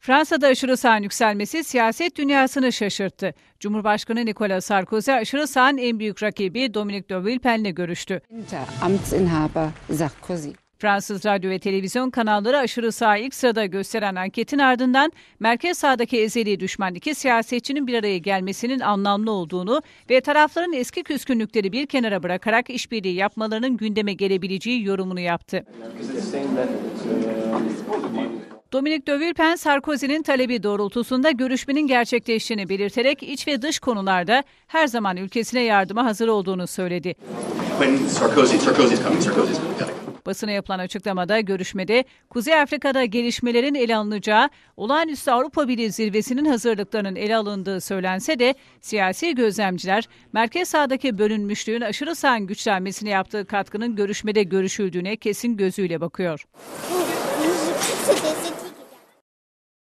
Fransa'da aşırı sağın yükselmesi siyaset dünyasını şaşırttı. Cumhurbaşkanı Nicolas Sarkozy aşırı sağın en büyük rakibi Dominic de Villepin'le görüştü. Sarkozy. Fransız radyo ve televizyon kanalları aşırı sağ ilk sırada gösteren anketin ardından merkez sağdaki ezeli düşman iki siyasetçinin bir araya gelmesinin anlamlı olduğunu ve tarafların eski küskünlükleri bir kenara bırakarak işbirliği yapmalarının gündeme gelebileceği yorumunu yaptı. Dominik de Villepin, Sarkozy'nin talebi doğrultusunda görüşmenin gerçekleştiğini belirterek iç ve dış konularda her zaman ülkesine yardıma hazır olduğunu söyledi. Sarkozy, Sarkozy's coming, Sarkozy's coming. Basına yapılan açıklamada görüşmede Kuzey Afrika'da gelişmelerin ele alınacağı olağanüstü Avrupa Birliği zirvesinin hazırlıklarının ele alındığı söylense de siyasi gözlemciler merkez sağdaki bölünmüşlüğün aşırı sağın güçlenmesine yaptığı katkının görüşmede görüşüldüğüne kesin gözüyle bakıyor.